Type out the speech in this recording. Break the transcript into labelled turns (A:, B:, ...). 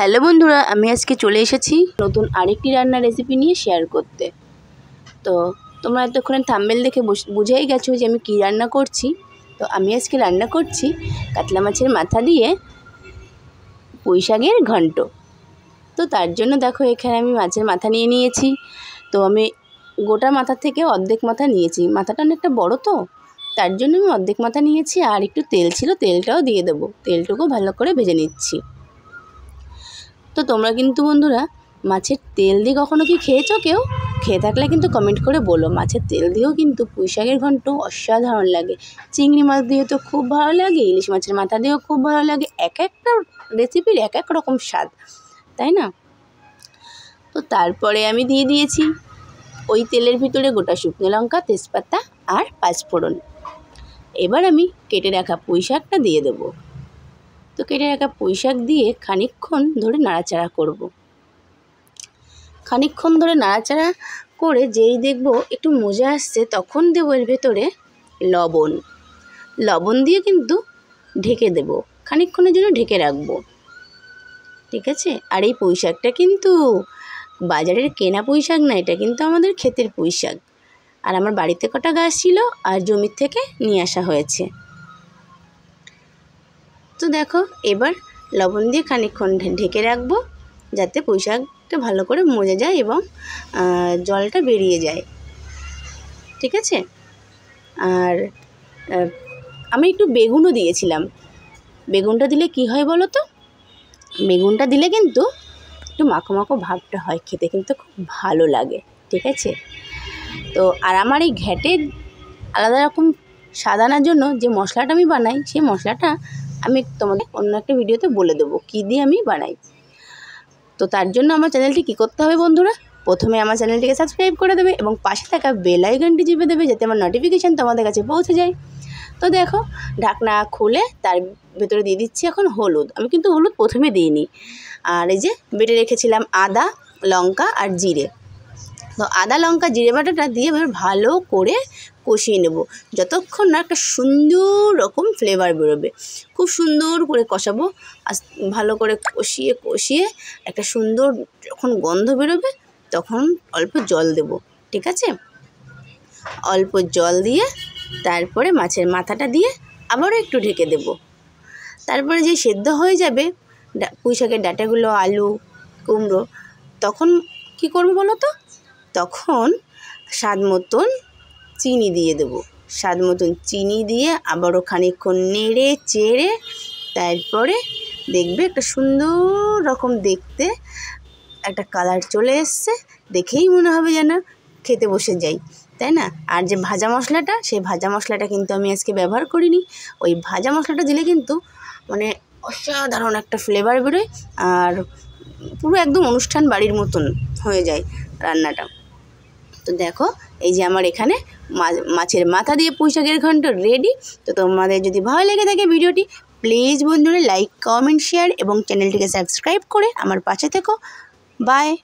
A: Hello বন্ধুরা আমি আজকে চলে এসেছি নতুন আরেকটি রান্নার রেসিপি নিয়ে শেয়ার করতে তো তোমরা এতক্ষণে থাম্বেল দেখে বুঝেই গেছো যে আমি কি রান্না করছি তো আমি আজকে রান্না করছি কাতলা মাছের মাথা দিয়ে পুঁই ঘণ্ট ঘন্ট তো তার জন্য দেখো এখানে আমি মাছের মাথা নিয়ে নিয়েছি তো আমি গোটা মাথা থেকে অর্ধেক মাথা নিয়েছি মাথাটা অনেকটা বড় তো তার জন্য আমি অর্ধেক মাথা নিয়েছি আর একটু তেল ছিল তেলটাও দিয়ে দেবো তেলটুকু ভালো করে ভেজে নিচ্ছি তো তোমরা কিন্তু বন্ধুরা মাছের তেল দিয়ে কখনো কি খেয়েছো কেউ খেয়ে থাকলে কিন্তু কমেন্ট করে বলো মাছের তেল দিয়েও কিন্তু পুঁইশাকের ঘন্ট অসাধারণ লাগে চিংড়ি মাছ দিয়ে তো খুব ভালো লাগে ইলিশ মাছের মাথা দিয়েও খুব ভালো লাগে এক একটা রেসিপির এক এক রকম স্বাদ তাই না তো তারপরে আমি দিয়ে দিয়েছি ওই তেলের ভিতরে গোটা শুকনো লঙ্কা তেজপাতা আর পাঁচফোড়ন এবার আমি কেটে রাখা পুঁই শাকটা দিয়ে দেবো তো কেটে রাখা পুঁইশাক দিয়ে খানিক্ষণ ধরে নাড়াচাড়া করব। খানিক্ষণ ধরে নাড়াচাড়া করে যেই দেখব একটু মজা আসছে তখন দেবো এর ভেতরে লবণ লবণ দিয়ে কিন্তু ঢেকে দেব খানিক্ষণের জন্য ঢেকে রাখবো ঠিক আছে আর এই পুঁইশাকটা কিন্তু বাজারের কেনা পুঁইশাক না এটা কিন্তু আমাদের ক্ষেতের পুঁইশাক আর আমার বাড়িতে কটা গাছ ছিল আর জমির থেকে নিয়ে আসা হয়েছে তো দেখো এবার লবণ দিয়ে খানিক্ষণ ঢেকে রাখবো যাতে পুঁই শাকটা ভালো করে মজে যায় এবং জলটা বেরিয়ে যায় ঠিক আছে আর আমি একটু বেগুনও দিয়েছিলাম বেগুনটা দিলে কি হয় বলো তো বেগুনটা দিলে কিন্তু একটু মাখো মাখো ভাবটা হয় খেতে কিন্তু খুব ভালো লাগে ঠিক আছে তো আর আমার এই ঘ্যাটের আলাদা রকম সাদানার জন্য যে মশলাটা আমি বানাই সেই মশলাটা আমি তোমাদের অন্য একটা ভিডিওতে বলে দেবো কী দিয়ে আমি বানাই তো তার জন্য আমার চ্যানেলটি কী করতে হবে বন্ধুরা প্রথমে আমার চ্যানেলটিকে সাবস্ক্রাইব করে দেবে এবং পাশে থাকা বেল আইকনটি চেপে দেবে যাতে আমার নোটিফিকেশান তোমাদের কাছে পৌঁছে যায় তো দেখো ঢাকনা খুলে তার ভেতরে দিয়ে দিচ্ছি এখন হলুদ আমি কিন্তু হলুদ প্রথমে দিইনি আর এই যে বেটে রেখেছিলাম আদা লঙ্কা আর জিরে তো আদা লঙ্কা জিরে বাটাটা দিয়ে এবার ভালো করে কষিয়ে নেব যতক্ষণ না একটা সুন্দর রকম ফ্লেভার বেরোবে খুব সুন্দর করে কষাবো আর ভালো করে কষিয়ে কষিয়ে একটা সুন্দর যখন গন্ধ বেরোবে তখন অল্প জল দেব ঠিক আছে অল্প জল দিয়ে তারপরে মাছের মাথাটা দিয়ে আবারও একটু ঢেকে দেব তারপরে যে সেদ্ধ হয়ে যাবে পুঁইশাকের ডাটাগুলো আলু কুমড়ো তখন কি করবো বলো তো তখন স্বাদ মতন চিনি দিয়ে দেবো স্বাদ মতন চিনি দিয়ে আবারও খানিক্ষণ নেড়ে চেড়ে তারপরে দেখবে একটা সুন্দর রকম দেখতে একটা কালার চলে এসছে দেখেই মনে হবে যেন খেতে বসে যাই তাই না আর যে ভাজা মশলাটা সেই ভাজা মশলাটা কিন্তু আমি আজকে ব্যবহার করিনি ওই ভাজা মশলাটা দিলে কিন্তু মানে অসাধারণ একটা ফ্লেভার বেরোয় আর পুরো একদম অনুষ্ঠান বাড়ির মতন হয়ে যায় রান্নাটা তো দেখো এই যে আমার এখানে মাছের মাথা দিয়ে পুঁইশাকের ঘন্ট রেডি তো তোমাদের যদি ভালো লেগে থাকে ভিডিওটি প্লিজ বন্ধুরা লাইক কমেন্ট শেয়ার এবং চ্যানেলটিকে সাবস্ক্রাইব করে আমার পাশে থেকো বাই